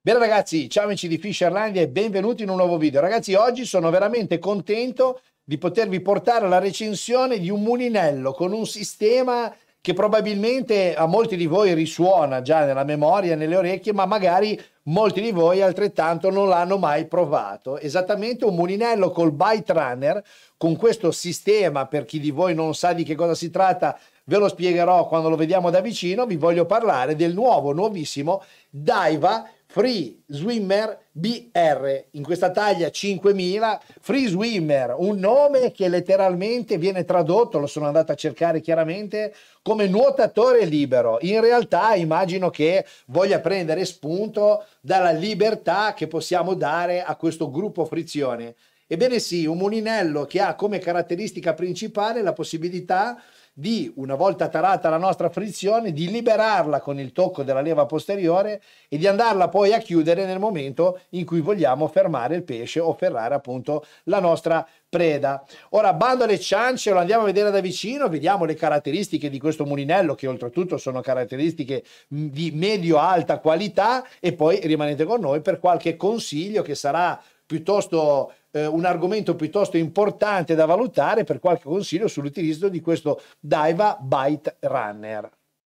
Bene ragazzi, ciao amici di Fisherlandia e benvenuti in un nuovo video. Ragazzi, oggi sono veramente contento di potervi portare la recensione di un mulinello con un sistema che probabilmente a molti di voi risuona già nella memoria, nelle orecchie, ma magari molti di voi altrettanto non l'hanno mai provato. Esattamente un mulinello col bite runner, con questo sistema, per chi di voi non sa di che cosa si tratta, ve lo spiegherò quando lo vediamo da vicino, vi voglio parlare del nuovo, nuovissimo Daiva Free Swimmer BR in questa taglia 5000 Free Swimmer un nome che letteralmente viene tradotto lo sono andato a cercare chiaramente come nuotatore libero in realtà immagino che voglia prendere spunto dalla libertà che possiamo dare a questo gruppo frizione ebbene sì un mulinello che ha come caratteristica principale la possibilità di di, una volta tarata la nostra frizione, di liberarla con il tocco della leva posteriore e di andarla poi a chiudere nel momento in cui vogliamo fermare il pesce o ferrare appunto la nostra preda. Ora bando alle ciance, lo andiamo a vedere da vicino, vediamo le caratteristiche di questo mulinello che oltretutto sono caratteristiche di medio-alta qualità e poi rimanete con noi per qualche consiglio che sarà piuttosto eh, un argomento piuttosto importante da valutare per qualche consiglio sull'utilizzo di questo Daiva Byte Runner.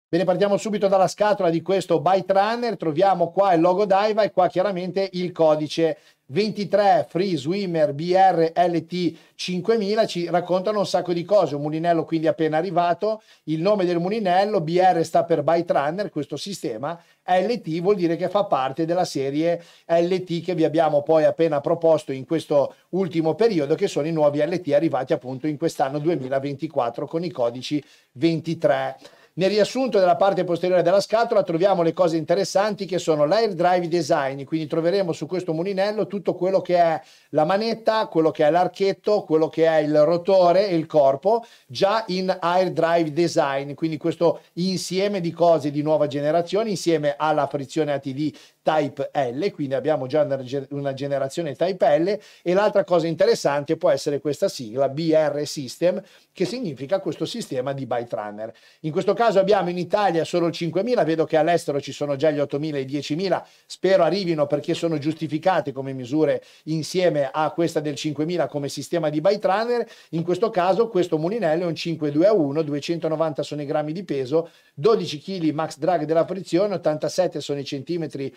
Bene, partiamo subito dalla scatola di questo Byte Runner, troviamo qua il logo Daiva e qua chiaramente il codice 23 Free Swimmer BR LT 5000 ci raccontano un sacco di cose. Un mulinello quindi appena arrivato. Il nome del mulinello BR sta per Byte Runner, questo sistema. LT vuol dire che fa parte della serie LT che vi abbiamo poi appena proposto in questo ultimo periodo, che sono i nuovi LT arrivati appunto in quest'anno 2024 con i codici 23. Nel riassunto della parte posteriore della scatola troviamo le cose interessanti che sono l'air drive design, quindi troveremo su questo mulinello tutto quello che è la manetta, quello che è l'archetto, quello che è il rotore e il corpo, già in air drive design, quindi questo insieme di cose di nuova generazione insieme alla frizione ATD Type L, quindi abbiamo già una generazione Type L e l'altra cosa interessante può essere questa sigla BR System che significa questo sistema di bike runner. In questo caso abbiamo in Italia solo il 5.000, vedo che all'estero ci sono già gli 8.000 e i 10.000, spero arrivino perché sono giustificate come misure insieme a questa del 5.000 come sistema di bike runner. In questo caso questo mulinello è un 521, 290 sono i grammi di peso, 12 kg max drag della frizione, 87 sono i centimetri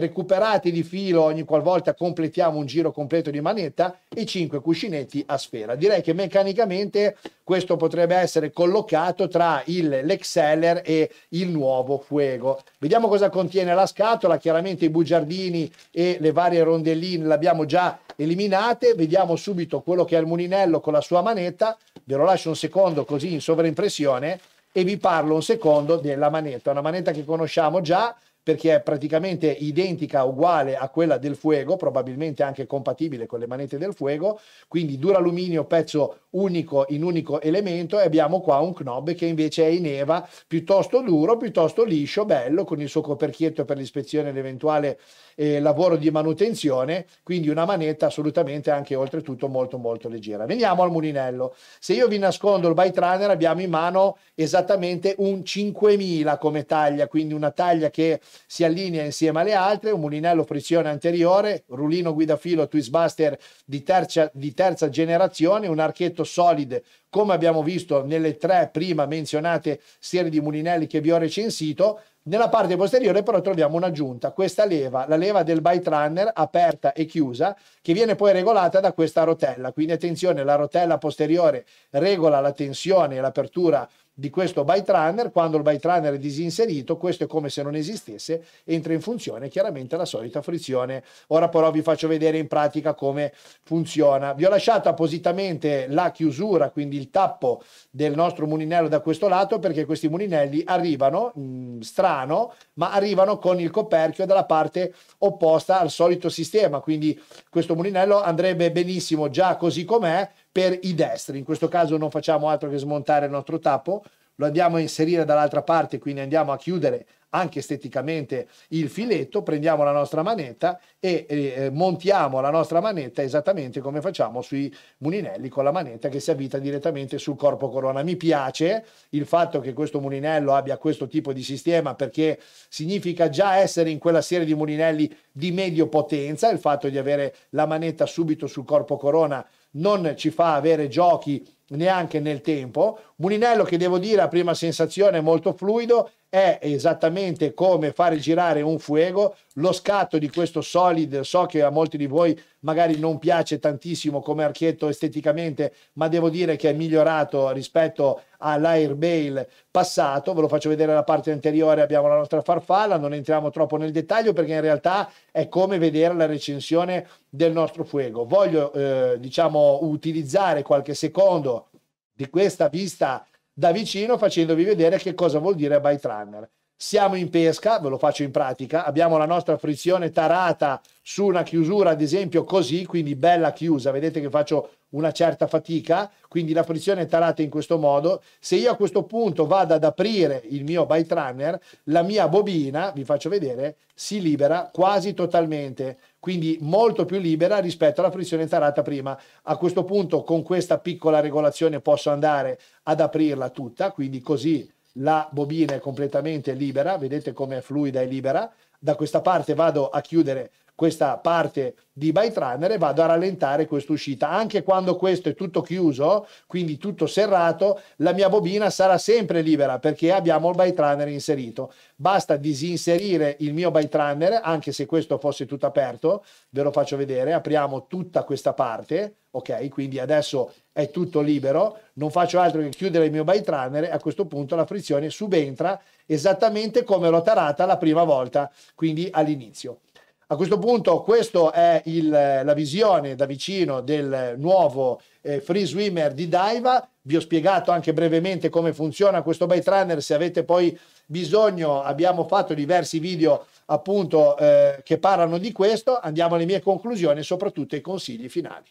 recuperati di filo ogni qualvolta completiamo un giro completo di manetta e 5 cuscinetti a sfera. Direi che meccanicamente questo potrebbe essere collocato tra il l'Exceller e il nuovo Fuego. Vediamo cosa contiene la scatola, chiaramente i bugiardini e le varie rondelline l'abbiamo già eliminate, vediamo subito quello che è il mulinello con la sua manetta, ve lo lascio un secondo così in sovraimpressione e vi parlo un secondo della manetta, una manetta che conosciamo già, perché è praticamente identica, uguale a quella del Fuego, probabilmente anche compatibile con le manette del Fuego, quindi dura alluminio, pezzo unico in unico elemento e abbiamo qua un knob che invece è in Eva, piuttosto duro, piuttosto liscio, bello, con il suo coperchietto per l'ispezione e l'eventuale eh, lavoro di manutenzione, quindi una manetta assolutamente anche oltretutto molto molto leggera. Veniamo al mulinello. Se io vi nascondo il bite runner abbiamo in mano esattamente un 5000 come taglia, quindi una taglia che si allinea insieme alle altre, un mulinello pressione anteriore, rulino guidafilo twistbuster di terza, di terza generazione, un archetto solid come abbiamo visto nelle tre prima menzionate serie di mulinelli che vi ho recensito, nella parte posteriore però troviamo un'aggiunta, questa leva, la leva del bite runner aperta e chiusa, che viene poi regolata da questa rotella. Quindi attenzione, la rotella posteriore regola la tensione e l'apertura di questo byte runner, quando il byte runner è disinserito, questo è come se non esistesse, entra in funzione chiaramente la solita frizione. Ora però vi faccio vedere in pratica come funziona. Vi ho lasciato appositamente la chiusura, quindi il tappo del nostro mulinello da questo lato, perché questi mulinelli arrivano, mh, mm, strano, ma arrivano con il coperchio dalla parte opposta al solito sistema, quindi questo mulinello andrebbe benissimo già così com'è, per i destri. In questo caso non facciamo altro che smontare il nostro tappo, lo andiamo a inserire dall'altra parte, quindi andiamo a chiudere anche esteticamente il filetto, prendiamo la nostra manetta e eh, montiamo la nostra manetta esattamente come facciamo sui mulinelli con la manetta che si avvita direttamente sul corpo corona. Mi piace il fatto che questo mulinello abbia questo tipo di sistema perché significa già essere in quella serie di mulinelli di medio potenza, il fatto di avere la manetta subito sul corpo corona non ci fa avere giochi neanche nel tempo. Mulinello che devo dire a prima sensazione molto fluido, è esattamente come fare girare un fuego, lo scatto di questo solido solide, so che a molti di voi magari non piace tantissimo come archetto esteticamente, ma devo dire che è migliorato rispetto all'Airbail passato, ve lo faccio vedere la parte anteriore, abbiamo la nostra farfalla, non entriamo troppo nel dettaglio perché in realtà è come vedere la recensione del nostro fuego. Voglio eh, diciamo utilizzare qualche secondo di questa vista da vicino facendovi vedere che cosa vuol dire bite runner siamo in pesca, ve lo faccio in pratica, abbiamo la nostra frizione tarata su una chiusura ad esempio così, quindi bella chiusa, vedete che faccio una certa fatica, quindi la frizione è tarata in questo modo, se io a questo punto vado ad aprire il mio bite runner, la mia bobina, vi faccio vedere, si libera quasi totalmente, quindi molto più libera rispetto alla frizione tarata prima. A questo punto con questa piccola regolazione posso andare ad aprirla tutta, quindi così la bobina è completamente libera, vedete come è fluida e libera, da questa parte vado a chiudere questa parte di Bytrunner e vado a rallentare questa uscita. Anche quando questo è tutto chiuso, quindi tutto serrato, la mia bobina sarà sempre libera perché abbiamo il Bytrunner inserito. Basta disinserire il mio Bytrunner, anche se questo fosse tutto aperto, ve lo faccio vedere, apriamo tutta questa parte, ok? Quindi adesso è tutto libero, non faccio altro che chiudere il mio Bytrunner e a questo punto la frizione subentra esattamente come l'ho tarata la prima volta, quindi all'inizio. A questo punto questa è il, la visione da vicino del nuovo eh, free swimmer di Daiva. Vi ho spiegato anche brevemente come funziona questo bait runner. Se avete poi bisogno, abbiamo fatto diversi video appunto eh, che parlano di questo. Andiamo alle mie conclusioni e soprattutto ai consigli finali.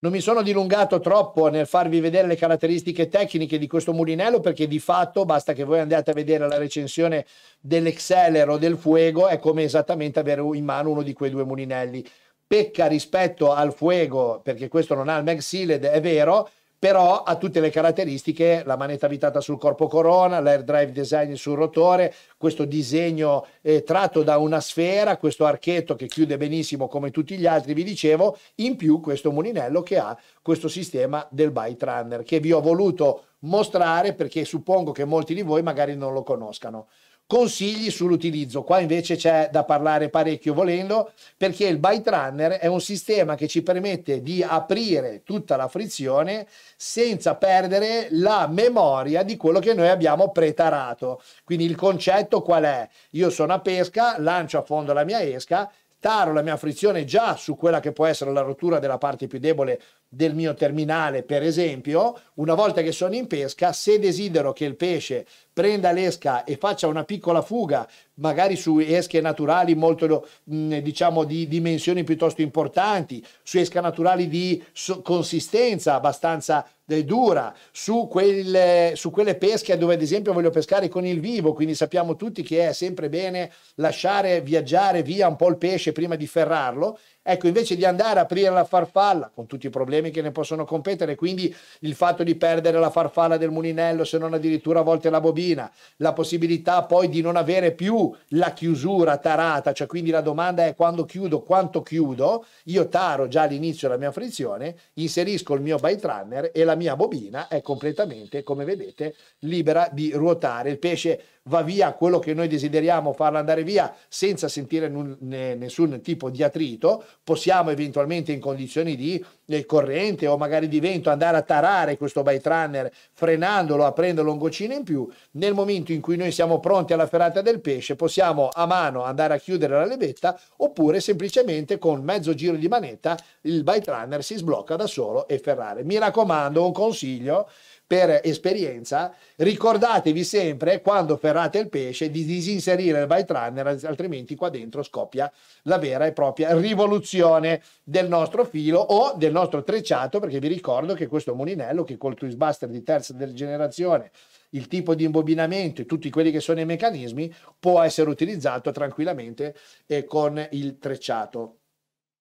Non mi sono dilungato troppo nel farvi vedere le caratteristiche tecniche di questo mulinello perché di fatto basta che voi andiate a vedere la recensione dell'Exceler o del Fuego è come esattamente avere in mano uno di quei due mulinelli. Pecca rispetto al Fuego perché questo non ha il Mag Sealed, è vero, però ha tutte le caratteristiche, la manetta vitata sul corpo corona, l'air drive design sul rotore, questo disegno eh, tratto da una sfera, questo archetto che chiude benissimo come tutti gli altri, vi dicevo, in più questo mulinello che ha questo sistema del bite runner che vi ho voluto mostrare perché suppongo che molti di voi magari non lo conoscano consigli sull'utilizzo. Qua invece c'è da parlare parecchio volendo perché il bite runner è un sistema che ci permette di aprire tutta la frizione senza perdere la memoria di quello che noi abbiamo pretarato. Quindi il concetto qual è? Io sono a pesca, lancio a fondo la mia esca, taro la mia frizione già su quella che può essere la rottura della parte più debole del mio terminale, per esempio, una volta che sono in pesca, se desidero che il pesce prenda l'esca e faccia una piccola fuga, magari su esche naturali molto mm, diciamo di dimensioni piuttosto importanti, su esche naturali di consistenza abbastanza eh, dura, su quelle, su quelle pesche dove ad esempio voglio pescare con il vivo, quindi sappiamo tutti che è sempre bene lasciare viaggiare via un po' il pesce prima di ferrarlo Ecco, invece di andare a aprire la farfalla, con tutti i problemi che ne possono competere, quindi il fatto di perdere la farfalla del mulinello, se non addirittura a volte la bobina, la possibilità poi di non avere più la chiusura tarata, cioè quindi la domanda è quando chiudo, quanto chiudo, io taro già all'inizio la mia frizione, inserisco il mio bite runner e la mia bobina è completamente, come vedete, libera di ruotare. Il pesce va via quello che noi desideriamo farla andare via senza sentire nessun tipo di attrito, possiamo eventualmente in condizioni di eh, corrente o magari di vento andare a tarare questo bite runner frenandolo, aprendolo un goccino in più, nel momento in cui noi siamo pronti alla ferrata del pesce possiamo a mano andare a chiudere la levetta oppure semplicemente con mezzo giro di manetta il bite runner si sblocca da solo e ferrare. Mi raccomando, un consiglio per esperienza, ricordatevi sempre quando ferrate il pesce di disinserire il bite runner, altrimenti qua dentro scoppia la vera e propria rivoluzione del nostro filo o del nostro trecciato, perché vi ricordo che questo mulinello che col twistbuster di terza generazione il tipo di imbobinamento e tutti quelli che sono i meccanismi può essere utilizzato tranquillamente eh, con il trecciato.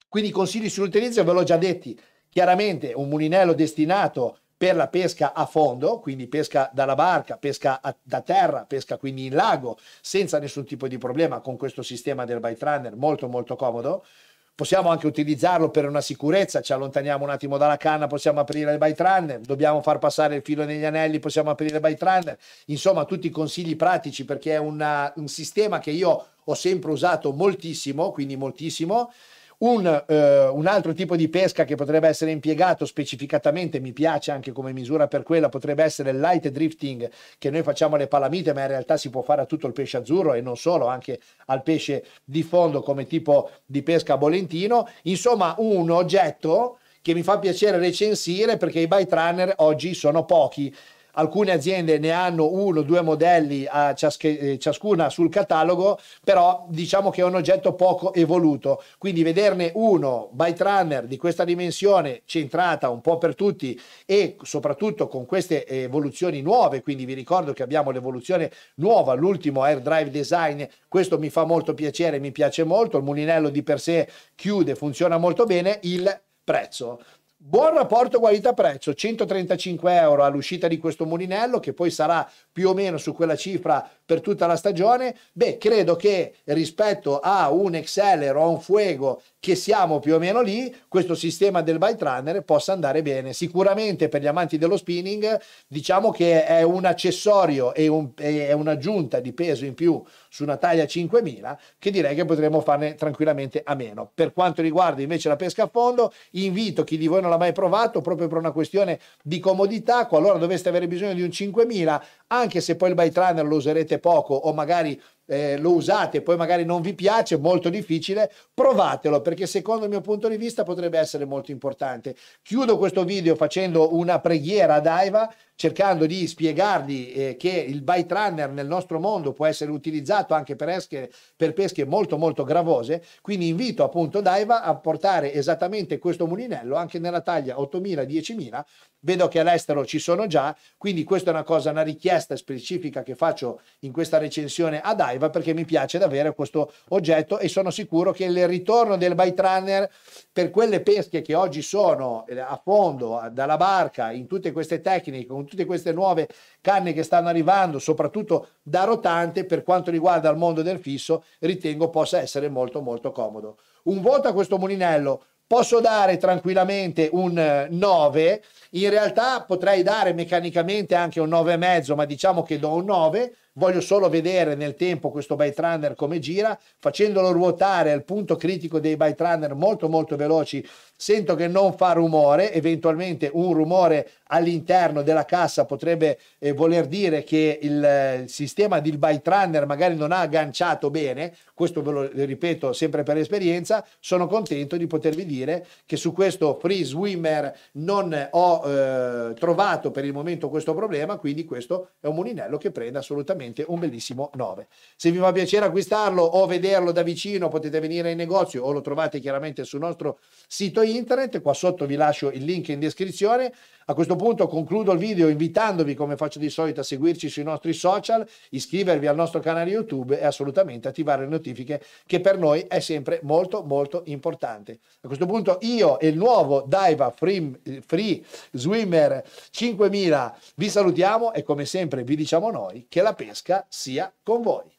Quindi consigli sull'utilizzo ve l'ho già detti, chiaramente un mulinello destinato per la pesca a fondo, quindi pesca dalla barca, pesca a, da terra, pesca quindi in lago, senza nessun tipo di problema con questo sistema del bite runner molto molto comodo. Possiamo anche utilizzarlo per una sicurezza, ci allontaniamo un attimo dalla canna, possiamo aprire il bite runner, dobbiamo far passare il filo negli anelli, possiamo aprire il bite runner. Insomma, tutti i consigli pratici perché è una, un sistema che io ho sempre usato moltissimo, quindi moltissimo, un, eh, un, altro tipo di pesca che potrebbe essere impiegato specificatamente, mi piace anche come misura per quella, potrebbe essere il light drifting che noi facciamo alle palamite, ma in realtà si può fare a tutto il pesce azzurro e non solo, anche al pesce di fondo come tipo di pesca a Bolentino. Insomma, un oggetto che mi fa piacere recensire perché i bite runner oggi sono pochi alcune aziende ne hanno uno o due modelli a ciasche, eh, ciascuna sul catalogo, però diciamo che è un oggetto poco evoluto, quindi vederne uno, bike runner di questa dimensione, centrata un po' per tutti e soprattutto con queste evoluzioni nuove, quindi vi ricordo che abbiamo l'evoluzione nuova, l'ultimo air drive Design, questo mi fa molto piacere, mi piace molto, il mulinello di per sé chiude, funziona molto bene, il prezzo. Buon rapporto qualità-prezzo, 135 euro all'uscita di questo mulinello che poi sarà più o meno su quella cifra per tutta la stagione, beh, credo che rispetto a un Exceler o a un Fuego che siamo più o meno lì, questo sistema del bite runner possa andare bene. Sicuramente per gli amanti dello spinning, diciamo che è un accessorio e un, è un'aggiunta di peso in più su una taglia 5000 che direi che potremmo farne tranquillamente a meno. Per quanto riguarda invece la pesca a fondo, invito chi di voi non l'ha mai provato proprio per una questione di comodità, qualora doveste avere bisogno di un 5000, anche se poi il bite runner lo userete poco o magari eh, lo usate e poi magari non vi piace, molto difficile, provatelo perché secondo il mio punto di vista potrebbe essere molto importante. Chiudo questo video facendo una preghiera ad Aiva cercando di spiegargli eh, che il bite runner nel nostro mondo può essere utilizzato anche per, esche, per pesche molto molto gravose, quindi invito appunto Daiva a portare esattamente questo mulinello anche nella taglia 8.000-10.000, vedo che all'estero ci sono già, quindi questa è una cosa, una richiesta specifica che faccio in questa recensione ad Aiva live perché mi piace davvero questo oggetto e sono sicuro che il ritorno del bike runner per quelle pesche che oggi sono eh, a fondo dalla barca in tutte queste tecniche, con tutte queste nuove canne che stanno arrivando, soprattutto da rotante per quanto riguarda il mondo del fisso, ritengo possa essere molto molto comodo. Un voto a questo mulinello posso dare tranquillamente un 9, eh, in realtà potrei dare meccanicamente anche un 9,5, ma diciamo che do un 9 voglio solo vedere nel tempo questo bite runner come gira, facendolo ruotare al punto critico dei bite runner molto molto veloci, sento che non fa rumore, eventualmente un rumore all'interno della cassa potrebbe eh, voler dire che il, eh, il sistema del bite runner magari non ha agganciato bene, questo ve lo ripeto sempre per esperienza, sono contento di potervi dire che su questo free swimmer non ho eh, trovato per il momento questo problema, quindi questo è un mulinello che prende assolutamente veramente un bellissimo 9. Se vi fa piacere acquistarlo o vederlo da vicino potete venire in negozio o lo trovate chiaramente sul nostro sito internet, qua sotto vi lascio il link in descrizione. A questo punto concludo il video invitandovi come faccio di solito a seguirci sui nostri social, iscrivervi al nostro canale YouTube e assolutamente attivare le notifiche che per noi è sempre molto molto importante. A questo punto io e il nuovo Daiva Free, Free Swimmer 5000 vi salutiamo e come sempre vi diciamo noi che la pesca Francesca sia con voi.